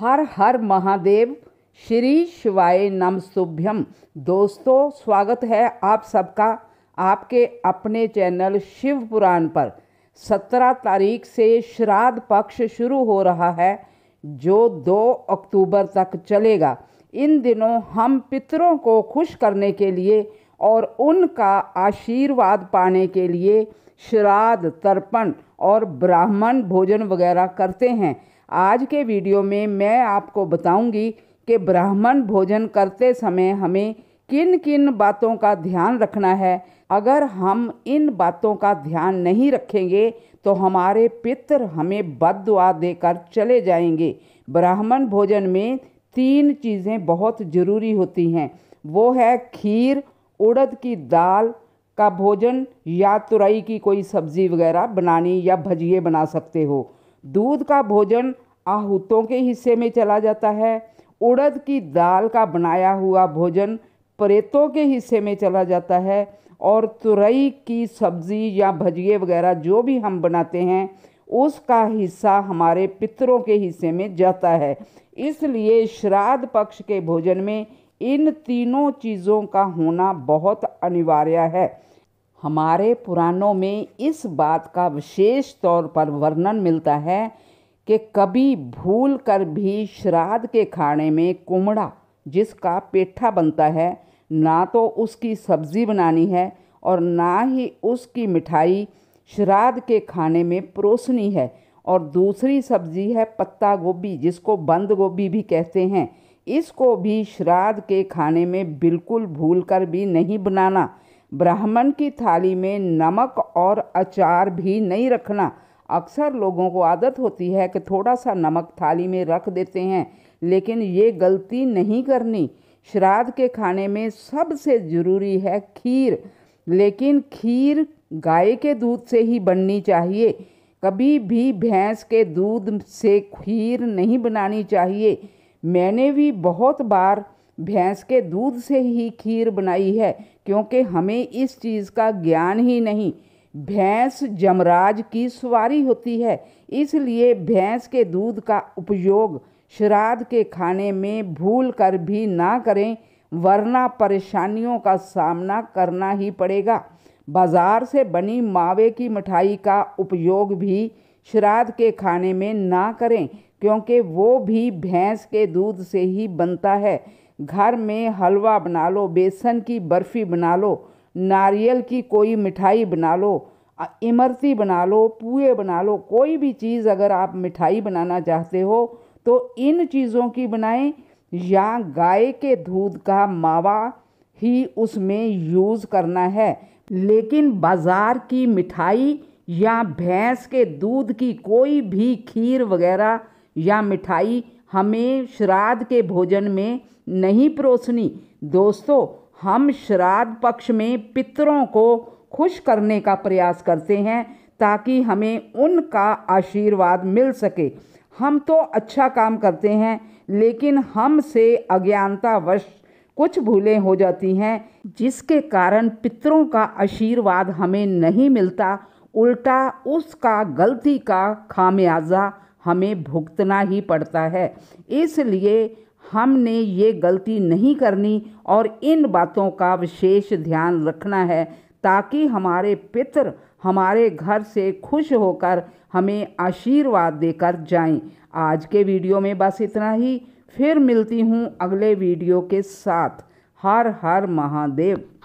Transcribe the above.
हर हर महादेव श्री शिवाय नमस्तुभ्यम दोस्तों स्वागत है आप सबका आपके अपने चैनल शिव पुराण पर सत्रह तारीख से श्राद्ध पक्ष शुरू हो रहा है जो दो अक्टूबर तक चलेगा इन दिनों हम पितरों को खुश करने के लिए और उनका आशीर्वाद पाने के लिए श्राद्ध तर्पण और ब्राह्मण भोजन वगैरह करते हैं आज के वीडियो में मैं आपको बताऊंगी कि ब्राह्मण भोजन करते समय हमें किन किन बातों का ध्यान रखना है अगर हम इन बातों का ध्यान नहीं रखेंगे तो हमारे पितर हमें बद दुआ देकर चले जाएंगे ब्राह्मण भोजन में तीन चीज़ें बहुत ज़रूरी होती हैं वो है खीर उड़द की दाल का भोजन या तुरई की कोई सब्ज़ी वगैरह बनानी या भजिए बना सकते हो दूध का भोजन आहूतों के हिस्से में चला जाता है उड़द की दाल का बनाया हुआ भोजन प्रेतों के हिस्से में चला जाता है और तुरई की सब्ज़ी या भजिए वगैरह जो भी हम बनाते हैं उसका हिस्सा हमारे पितरों के हिस्से में जाता है इसलिए श्राद्ध पक्ष के भोजन में इन तीनों चीज़ों का होना बहुत अनिवार्य है हमारे पुराणों में इस बात का विशेष तौर पर वर्णन मिलता है कि कभी भूल कर भी श्राद्ध के खाने में कुमड़ा जिसका पेठा बनता है ना तो उसकी सब्जी बनानी है और ना ही उसकी मिठाई श्राद्ध के खाने में परोसनी है और दूसरी सब्जी है पत्ता गोभी जिसको बंद गोभी भी कहते हैं इसको भी श्राद्ध के खाने में बिल्कुल भूल कर भी नहीं बनाना ब्राह्मण की थाली में नमक और अचार भी नहीं रखना अक्सर लोगों को आदत होती है कि थोड़ा सा नमक थाली में रख देते हैं लेकिन ये गलती नहीं करनी श्राद्ध के खाने में सबसे ज़रूरी है खीर लेकिन खीर गाय के दूध से ही बननी चाहिए कभी भी भैंस के दूध से खीर नहीं बनानी चाहिए मैंने भी बहुत बार भैंस के दूध से ही खीर बनाई है क्योंकि हमें इस चीज़ का ज्ञान ही नहीं भैंस जमराज की सवारी होती है इसलिए भैंस के दूध का उपयोग श्राद्ध के खाने में भूल कर भी ना करें वरना परेशानियों का सामना करना ही पड़ेगा बाजार से बनी मावे की मिठाई का उपयोग भी श्राद्ध के खाने में ना करें क्योंकि वो भी भैंस के दूध से ही बनता है घर में हलवा बना लो बेसन की बर्फ़ी बना लो नारियल की कोई मिठाई बना लो इमरती बना लो पुए बना लो कोई भी चीज़ अगर आप मिठाई बनाना चाहते हो तो इन चीज़ों की बनाएं या गाय के दूध का मावा ही उसमें यूज़ करना है लेकिन बाज़ार की मिठाई या भैंस के दूध की कोई भी खीर वगैरह या मिठाई हमें श्राद्ध के भोजन में नहीं परोसनी दोस्तों हम श्राद्ध पक्ष में पितरों को खुश करने का प्रयास करते हैं ताकि हमें उनका आशीर्वाद मिल सके हम तो अच्छा काम करते हैं लेकिन हमसे अज्ञानतावश कुछ भूलें हो जाती हैं जिसके कारण पितरों का आशीर्वाद हमें नहीं मिलता उल्टा उसका गलती का खामियाजा हमें भुगतना ही पड़ता है इसलिए हमने ये गलती नहीं करनी और इन बातों का विशेष ध्यान रखना है ताकि हमारे पितर हमारे घर से खुश होकर हमें आशीर्वाद देकर जाएं। आज के वीडियो में बस इतना ही फिर मिलती हूँ अगले वीडियो के साथ हर हर महादेव